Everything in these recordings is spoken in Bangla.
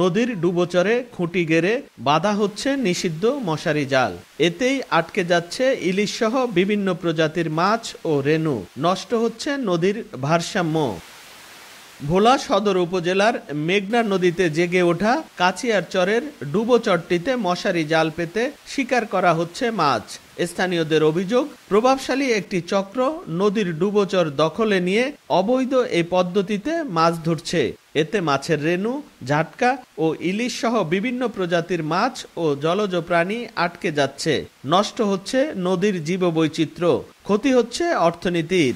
নদীর ডুবোচরে খুঁটি গেড়ে বাধা হচ্ছে নিষিদ্ধ মশারি জাল এতেই আটকে যাচ্ছে ইলিশসহ বিভিন্ন প্রজাতির মাছ ও রেণু নষ্ট হচ্ছে নদীর ভারসাম্য ভোলা সদর উপজেলার মেঘনা নদীতে জেগে ওঠা কাছিয়ার চরের ডুবোচরটিতে মশারি জাল পেতে শিকার করা হচ্ছে মাছ স্থানীয়দের অভিযোগ প্রভাবশালী একটি চক্র নদীর ডুবোচর দখলে নিয়ে অবৈধ এই পদ্ধতিতে মাছ ধরছে এতে মাছের রেণু ঝাটকা ও ইলিশ সহ বিভিন্ন প্রজাতির মাছ ও জলজ প্রাণী আটকে যাচ্ছে নষ্ট হচ্ছে নদীর জীববৈচিত্র্য ক্ষতি হচ্ছে অর্থনীতির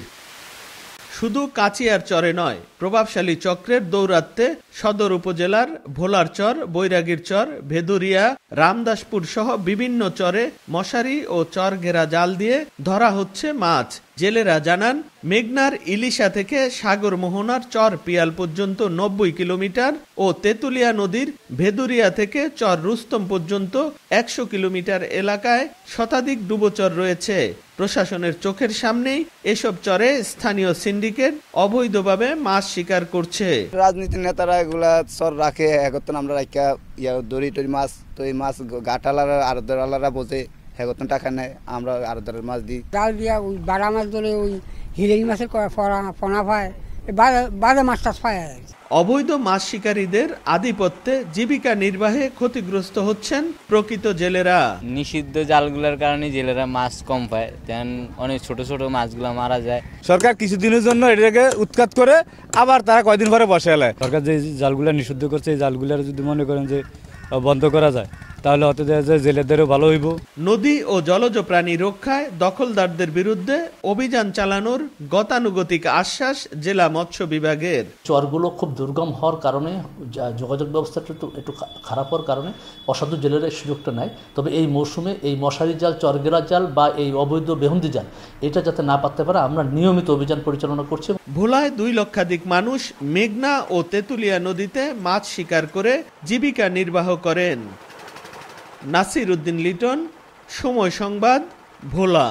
শুধু কাচিয়ার চরে নয় প্রভাবশালী চক্রের দৌরাত্মে সদর উপজেলার ভোলার চর বৈরাগীর চর ভেদুরিয়া রামদাসপুর সহ বিভিন্ন চরে মশারি ও চর ঘেরা জাল দিয়ে ধরা হচ্ছে মাছ জেলেরা জানান মেঘনার ইলিশা থেকে সাগর মোহনার চর পিয়াল পর্যন্ত নব্বই কিলোমিটার ও তেতুলিয়া নদীর ভেদুরিয়া থেকে চর রুস্তম পর্যন্ত একশো কিলোমিটার এলাকায় শতাধিক ডুবোচর রয়েছে প্রশাসনের চোখের সামনেই এসব চরে স্থানীয় সিন্ডিকেট অবৈধভাবে মাছ শিকার করছে রাজনীতির নেতারা এগুলা চর রাখে একত্র আমরা রাখা ইয়া দড়ি টড়ি মাছ তো এই মাছ গাঠালারা আর দড়ালারা বোঝে হ্যাঁ টাকা নেয় আমরা আরো ধরে মাছ দিই জাল দিয়া ওই বাড়া মাছ ধরে ওই হিরেই মাছের পোনা পায় বাজে মাছ টাছ পায় অবৈধ মাছ শিকারীদের আধিপত্যে জীবিকা নির্বাহে ক্ষতিগ্রস্ত হচ্ছেন প্রকৃত জেলেরা নিষিদ্ধ জালগুলোর কারণে জেলেরা মাছ কম পায় তেমন অনেক ছোট ছোট মাছগুলো মারা যায় সরকার কিছুদিনের জন্য এটাকে উৎখাত করে আবার তারা কয়দিন পরে বসে এলায় সরকার যে জালগুলো নিষিদ্ধ করছে এই জালগুলো যদি মনে করেন যে বন্ধ করা যায় তাহলে অত জেলেদেরও ভালো হইব নদী ও জলজ প্রাণী রক্ষায় দখলদারদের বিরুদ্ধে অভিযান চালানোর গতানুগতিক আশ্বাস জেলা মৎস্য বিভাগের চরগুলো খুব দুর্গম হওয়ার কারণে যোগাযোগ ব্যবস্থাটা একটু একটু খারাপ হওয়ার কারণে অসাধু জেলের সুযোগটা নেয় তবে এই মৌসুমে এই মশারি জাল চরগেরা জাল বা এই অবৈধ বেহন্দি জাল এটা যাতে না পারতে পারে আমরা নিয়মিত অভিযান পরিচালনা করছি ভোলায় দুই লক্ষাধিক মানুষ মেঘনা ও তেতুলিয়া নদীতে মাছ শিকার করে জীবিকা নির্বাহ করেন নাসির উদ্দিন লিটন সময় সংবাদ ভোলা